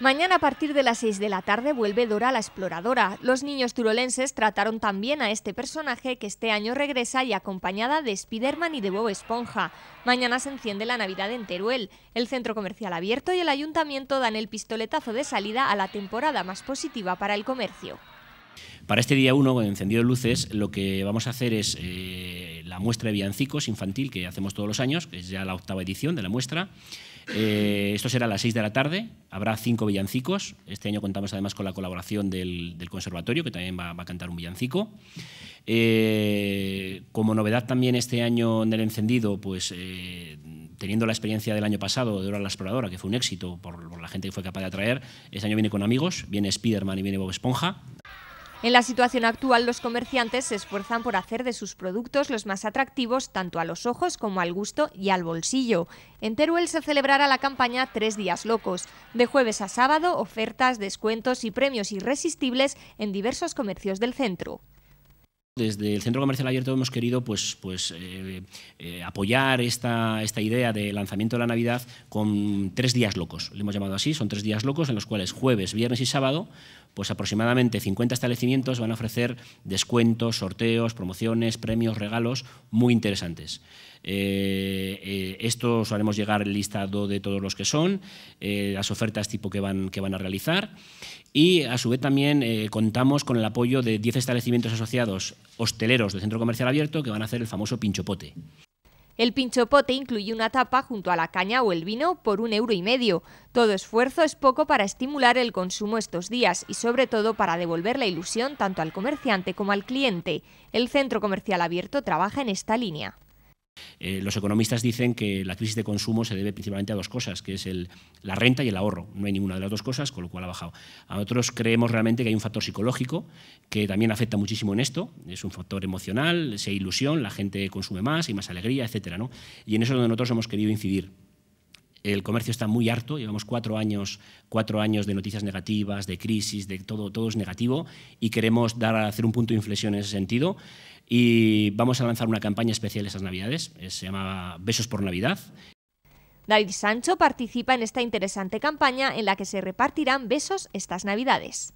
Mañana a partir de las 6 de la tarde vuelve Dora la Exploradora. Los niños turolenses trataron también a este personaje que este año regresa y acompañada de Spiderman y de Bob Esponja. Mañana se enciende la Navidad en Teruel. El centro comercial abierto y el ayuntamiento dan el pistoletazo de salida a la temporada más positiva para el comercio. Para este día 1, con encendido de luces, lo que vamos a hacer es eh, la muestra de villancicos infantil que hacemos todos los años, que es ya la octava edición de la muestra. Eh, esto será a las 6 de la tarde, habrá cinco villancicos. Este año contamos además con la colaboración del, conservatorio, que también va, a cantar un villancico. Eh, como novedad también este año en el encendido, pues eh, teniendo la experiencia del año pasado de a la Exploradora, que fue un éxito por, por la gente que fue capaz de atraer, este año viene con amigos, viene Spiderman y viene Bob Esponja. En la situación actual, los comerciantes se esfuerzan por hacer de sus productos los más atractivos tanto a los ojos como al gusto y al bolsillo. En Teruel se celebrará la campaña Tres Días Locos. De jueves a sábado, ofertas, descuentos y premios irresistibles en diversos comercios del centro. Desde el Centro Comercial Abierto hemos querido pues, pues, eh, eh, apoyar esta, esta, idea de lanzamiento de la Navidad con tres días locos, le hemos llamado así, son tres días locos en los cuales jueves, viernes y sábado pues aproximadamente 50 establecimientos van a ofrecer descuentos, sorteos, promociones, premios, regalos muy interesantes. Eh, eh, esto estos os haremos llegar el listado de todos los que son, eh, las ofertas tipo que van, que van a realizar y a su vez también contamos con el apoyo de 10 establecimientos asociados hosteleros del centro comercial abierto que van a hacer el famoso pinchopote. El pinchopote incluye una tapa junto a la caña o el vino por un euro y medio. Todo esfuerzo es poco para estimular el consumo estos días y sobre todo para devolver la ilusión tanto al comerciante como al cliente. El centro comercial abierto trabaja en esta línea. Eh, los economistas dicen que la crisis de consumo se debe principalmente a dos cosas, que es la renta y el ahorro. No hay ninguna de las dos cosas, con lo cual ha bajado. A nosotros creemos realmente que hay un factor psicológico que también afecta muchísimo en esto. Es un factor emocional, se ilusión, la gente consume más, hay más alegría, etc. Y en eso es donde nosotros hemos querido incidir. El comercio está muy harto, llevamos cuatro años, cuatro años de noticias negativas, de crisis, de todo, todo es negativo y queremos dar, hacer un punto de inflexión en ese sentido. Y vamos a lanzar una campaña especial estas Navidades, eh, se llama Besos por Navidad. David Sancho participa en esta interesante campaña en la que se repartirán besos estas Navidades.